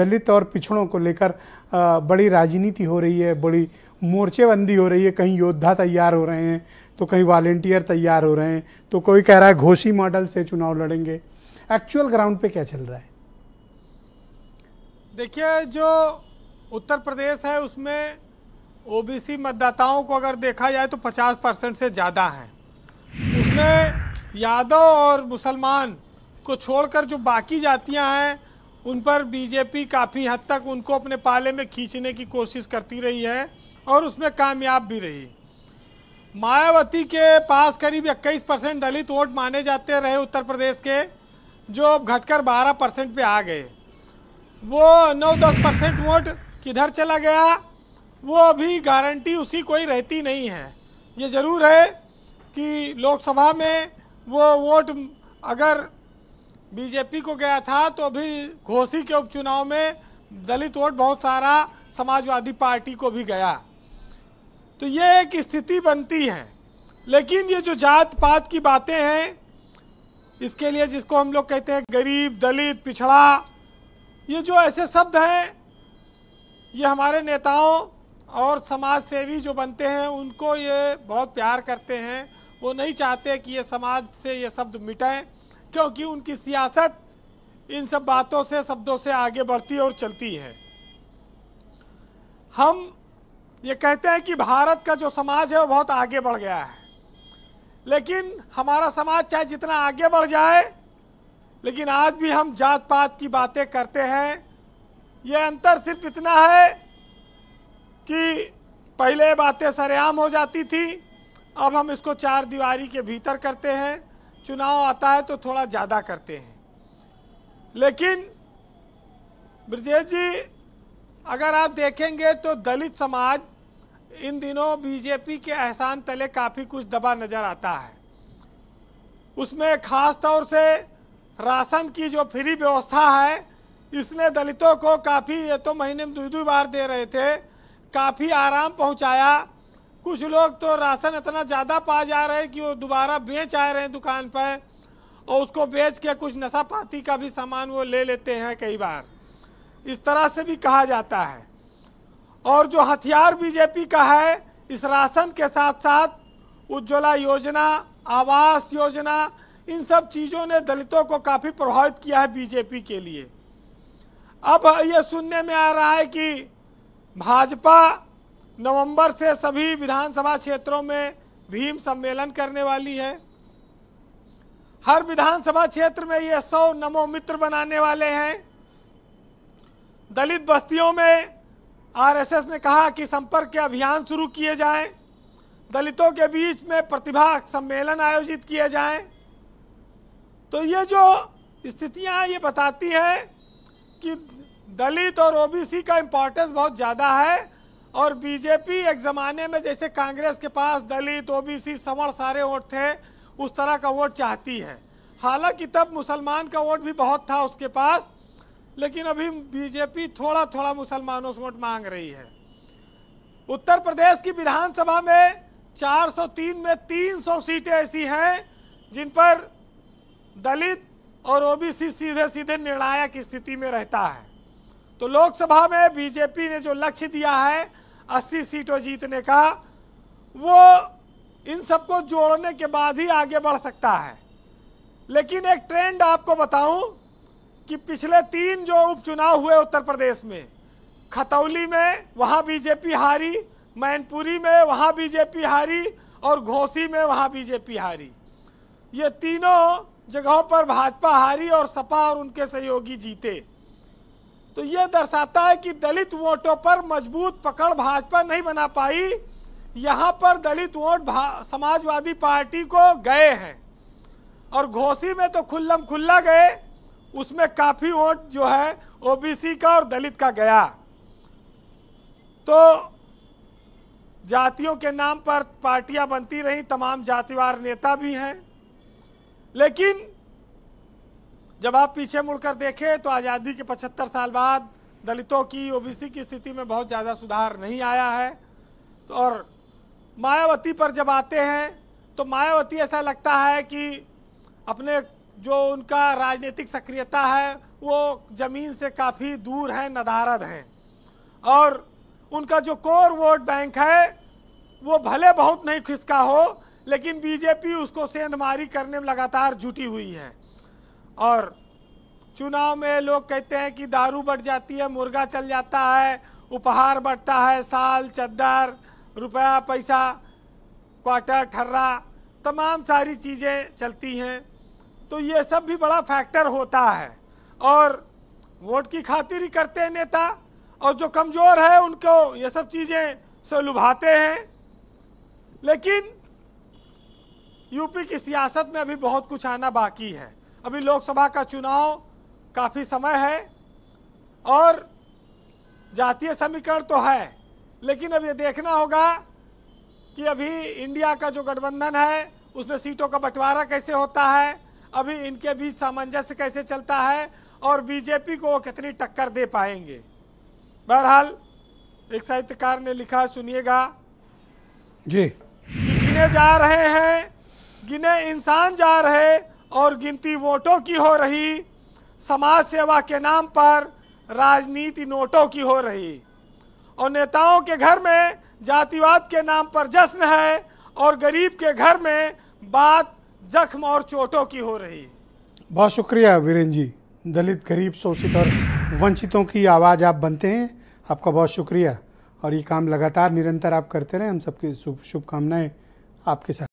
दलित और पिछड़ों को लेकर बड़ी राजनीति हो रही है बड़ी मोर्चेबंदी हो रही है कहीं योद्धा तैयार हो रहे हैं तो कहीं वॉल्टियर तैयार हो रहे हैं तो कोई कह रहा है घोषी मॉडल से चुनाव लड़ेंगे एक्चुअल ग्राउंड पे क्या चल रहा है देखिए जो उत्तर प्रदेश है उसमें ओबीसी मतदाताओं को अगर देखा जाए तो 50 परसेंट से ज़्यादा हैं उसमें यादव और मुसलमान को छोड़कर जो बाकी जातियां हैं उन पर बीजेपी काफ़ी हद तक उनको अपने पाले में खींचने की कोशिश करती रही है और उसमें कामयाब भी रही मायावती के पास करीब इक्कीस परसेंट दलित वोट माने जाते रहे उत्तर प्रदेश के जो अब घटकर बारह परसेंट पर आ गए वो नौ दस परसेंट वोट किधर चला गया वो अभी गारंटी उसकी कोई रहती नहीं है ये ज़रूर है कि लोकसभा में वो वोट अगर बीजेपी को गया था तो भी घोसी के उपचुनाव में दलित वोट बहुत सारा समाजवादी पार्टी को भी गया तो ये एक स्थिति बनती है लेकिन ये जो जात पात की बातें हैं इसके लिए जिसको हम लोग कहते हैं गरीब दलित पिछड़ा ये जो ऐसे शब्द हैं ये हमारे नेताओं और समाज सेवी जो बनते हैं उनको ये बहुत प्यार करते हैं वो नहीं चाहते कि ये समाज से ये शब्द मिटें क्योंकि उनकी सियासत इन सब बातों से शब्दों से आगे बढ़ती और चलती है हम ये कहते हैं कि भारत का जो समाज है वो बहुत आगे बढ़ गया है लेकिन हमारा समाज चाहे जितना आगे बढ़ जाए लेकिन आज भी हम जात पात की बातें करते हैं ये अंतर सिर्फ इतना है कि पहले बातें सरेआम हो जाती थी अब हम इसको चार दीवारी के भीतर करते हैं चुनाव आता है तो थोड़ा ज़्यादा करते हैं लेकिन ब्रजेश जी अगर आप देखेंगे तो दलित समाज इन दिनों बीजेपी के एहसान तले काफ़ी कुछ दबा नज़र आता है उसमें ख़ास तौर से राशन की जो फ्री व्यवस्था है इसने दलितों को काफ़ी ये तो महीने में दो दो बार दे रहे थे काफ़ी आराम पहुंचाया कुछ लोग तो राशन इतना ज़्यादा पा जा रहे हैं कि वो दोबारा बेच आ रहे हैं दुकान पर और उसको बेच के कुछ नशा पाती का भी सामान वो ले लेते हैं कई बार इस तरह से भी कहा जाता है और जो हथियार बीजेपी का है इस राशन के साथ साथ उज्ज्वला योजना आवास योजना इन सब चीज़ों ने दलितों को काफ़ी प्रभावित किया है बीजेपी के लिए अब ये सुनने में आ रहा है कि भाजपा नवंबर से सभी विधानसभा क्षेत्रों में भीम सम्मेलन करने वाली है हर विधानसभा क्षेत्र में ये सौ नमो मित्र बनाने वाले हैं दलित बस्तियों में आरएसएस ने कहा कि संपर्क के अभियान शुरू किए जाएं, दलितों के बीच में प्रतिभा सम्मेलन आयोजित किए जाएं, तो ये जो स्थितियाँ ये बताती हैं कि दलित और ओबीसी का इम्पोर्टेंस बहुत ज़्यादा है और बीजेपी एक ज़माने में जैसे कांग्रेस के पास दलित ओबीसी समर सारे वोट थे उस तरह का वोट चाहती है हालांकि तब मुसलमान का वोट भी बहुत था उसके पास लेकिन अभी बीजेपी थोड़ा थोड़ा मुसलमानों से वोट मांग रही है उत्तर प्रदेश की विधानसभा में 403 में 300 सीटें ऐसी हैं जिन पर दलित और ओबीसी सीधे सीधे निर्णायक स्थिति में रहता है तो लोकसभा में बीजेपी ने जो लक्ष्य दिया है अस्सी सीटों जीतने का वो इन सबको जोड़ने के बाद ही आगे बढ़ सकता है लेकिन एक ट्रेंड आपको बताऊं कि पिछले तीन जो उपचुनाव हुए उत्तर प्रदेश में खतौली में वहाँ बीजेपी हारी मैनपुरी में वहाँ बीजेपी हारी और घोसी में वहाँ बीजेपी हारी ये तीनों जगहों पर भाजपा हारी और सपा और उनके सहयोगी जीते तो यह दर्शाता है कि दलित वोटों पर मजबूत पकड़ भाजपा नहीं बना पाई यहाँ पर दलित वोट समाजवादी पार्टी को गए हैं और घोसी में तो खुल्लम खुल्ला गए उसमें काफ़ी वोट जो है ओबीसी का और दलित का गया तो जातियों के नाम पर पार्टियां बनती रही तमाम जातिवार नेता भी हैं लेकिन जब आप पीछे मुड़कर देखें तो आज़ादी के 75 साल बाद दलितों की ओबीसी की स्थिति में बहुत ज़्यादा सुधार नहीं आया है तो और मायावती पर जब आते हैं तो मायावती ऐसा लगता है कि अपने जो उनका राजनीतिक सक्रियता है वो ज़मीन से काफ़ी दूर है नदारद हैं और उनका जो कोर वोट बैंक है वो भले बहुत नहीं खिसका हो लेकिन बीजेपी उसको सेंधमारी करने में लगातार जुटी हुई है और चुनाव में लोग कहते हैं कि दारू बढ़ जाती है मुर्गा चल जाता है उपहार बढ़ता है साल चद्दर रुपया पैसा क्वार्टर ठर्रा तमाम सारी चीज़ें चलती हैं तो ये सब भी बड़ा फैक्टर होता है और वोट की खातिर ही करते हैं नेता और जो कमज़ोर है उनको ये सब चीज़ें से लुभाते हैं लेकिन यूपी की सियासत में अभी बहुत कुछ आना बाकी है अभी लोकसभा का चुनाव काफ़ी समय है और जातीय समीकरण तो है लेकिन अब ये देखना होगा कि अभी इंडिया का जो गठबंधन है उसमें सीटों का बंटवारा कैसे होता है अभी इनके बीच सामंजस्य कैसे चलता है और बीजेपी को कितनी टक्कर दे पाएंगे बहरहाल एक साहित्यकार ने लिखा सुनिएगा जी गिने जा रहे हैं गिने इंसान जा रहे और गिनती वोटों की हो रही समाज सेवा के नाम पर राजनीति नोटों की हो रही और नेताओं के घर में जातिवाद के नाम पर जश्न है और गरीब के घर में बात जख्म और चोटों की हो रही बहुत शुक्रिया वीरेन जी दलित गरीब शोषित और वंचितों की आवाज़ आप बनते हैं आपका बहुत शुक्रिया और ये काम लगातार निरंतर आप करते रहें हम सबकी शुभकामनाएँ आपके साथ